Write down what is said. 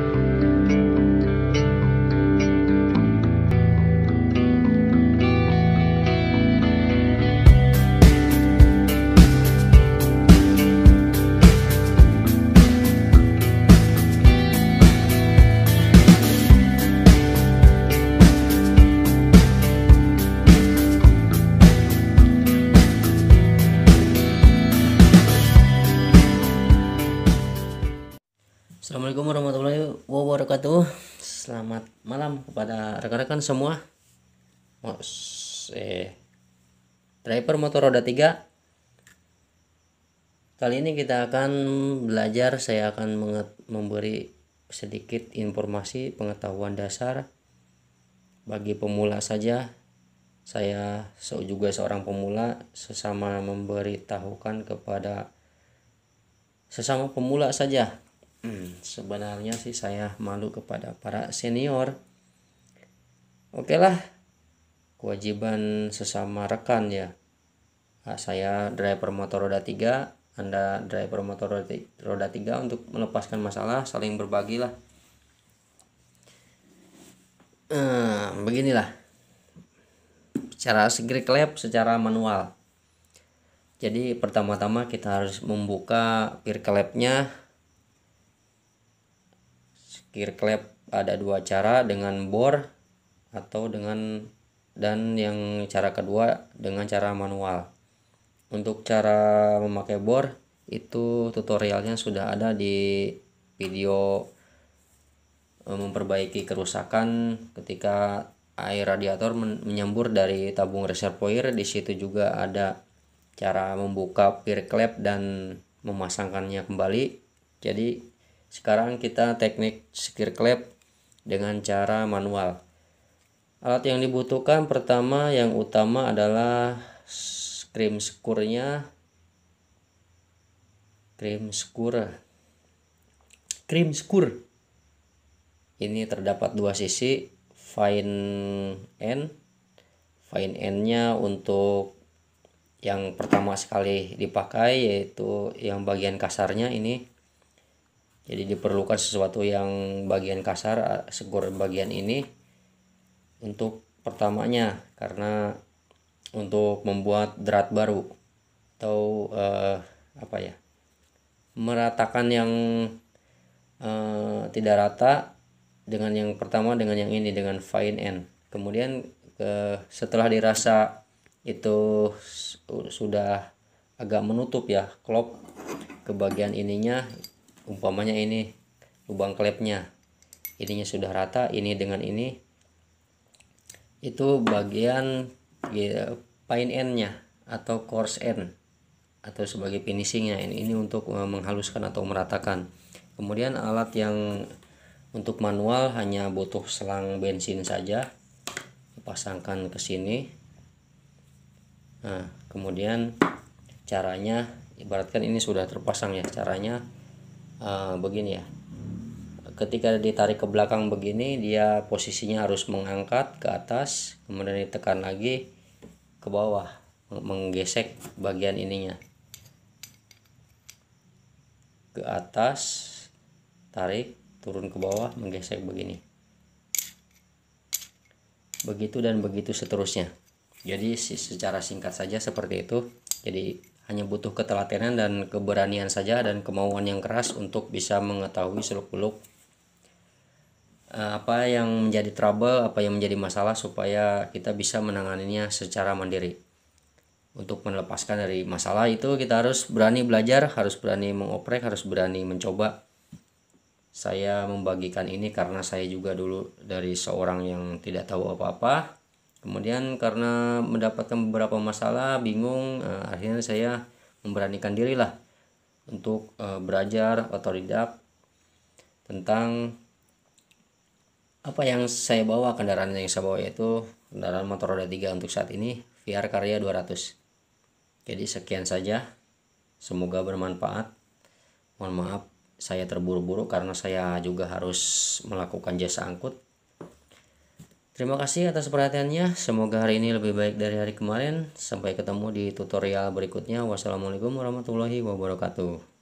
thank you Assalamualaikum warahmatullahi wabarakatuh. Selamat malam kepada rekan-rekan semua. Mas, eh, driver motor roda 3. Kali ini kita akan belajar, saya akan memberi sedikit informasi pengetahuan dasar bagi pemula saja. Saya juga seorang pemula sesama memberitahukan kepada sesama pemula saja hmm, sebenarnya sih saya malu kepada para senior oke lah kewajiban sesama rekan ya ah, saya driver motor roda 3 anda driver motor roda 3 untuk melepaskan masalah saling berbagilah hmm, beginilah cara segrik klep secara manual jadi pertama-tama kita harus membuka peer klepnya gear klep ada dua cara dengan bor atau dengan dan yang cara kedua dengan cara manual untuk cara memakai bor itu tutorialnya sudah ada di video eh, memperbaiki kerusakan ketika air radiator men menyembur dari tabung reservoir di situ juga ada cara membuka peer klep dan memasangkannya kembali jadi sekarang kita teknik skir klep dengan cara manual. Alat yang dibutuhkan pertama yang utama adalah krim skurnya. krim skur. krim skur. ini terdapat dua sisi fine end fine endnya untuk yang pertama sekali dipakai yaitu yang bagian kasarnya ini jadi diperlukan sesuatu yang bagian kasar segur bagian ini untuk pertamanya karena untuk membuat drat baru atau uh, apa ya meratakan yang uh, tidak rata dengan yang pertama dengan yang ini dengan fine end kemudian ke, setelah dirasa itu sudah agak menutup ya klop ke bagian ininya umpamanya ini lubang klepnya ininya sudah rata ini dengan ini itu bagian ya, fine endnya atau coarse end atau sebagai finishingnya ini ini untuk eh, menghaluskan atau meratakan kemudian alat yang untuk manual hanya butuh selang bensin saja pasangkan ke sini nah kemudian caranya ibaratkan ini sudah terpasang ya caranya Eh, begini ya ketika ditarik ke belakang begini dia posisinya harus mengangkat ke atas kemudian ditekan lagi ke bawah menggesek bagian ininya ke atas tarik turun ke bawah menggesek begini begitu dan begitu seterusnya jadi secara singkat saja seperti itu jadi hanya butuh ketelatenan dan keberanian saja dan kemauan yang keras untuk bisa mengetahui seluk-beluk eh, apa yang menjadi trouble, apa yang menjadi masalah supaya kita bisa menanganinya secara mandiri. Untuk melepaskan dari masalah itu kita harus berani belajar, harus berani mengoprek, harus berani mencoba. Saya membagikan ini karena saya juga dulu dari seorang yang tidak tahu apa-apa kemudian karena mendapatkan beberapa masalah bingung uh, akhirnya saya memberanikan diri lah untuk uh, belajar otodidak tentang apa yang saya bawa kendaraan yang saya bawa yaitu kendaraan motor roda 3 untuk saat ini VR Karya 200 jadi sekian saja semoga bermanfaat mohon maaf saya terburu-buru karena saya juga harus melakukan jasa angkut Terima kasih atas perhatiannya. Semoga hari ini lebih baik dari hari kemarin. Sampai ketemu di tutorial berikutnya. Wassalamualaikum warahmatullahi wabarakatuh.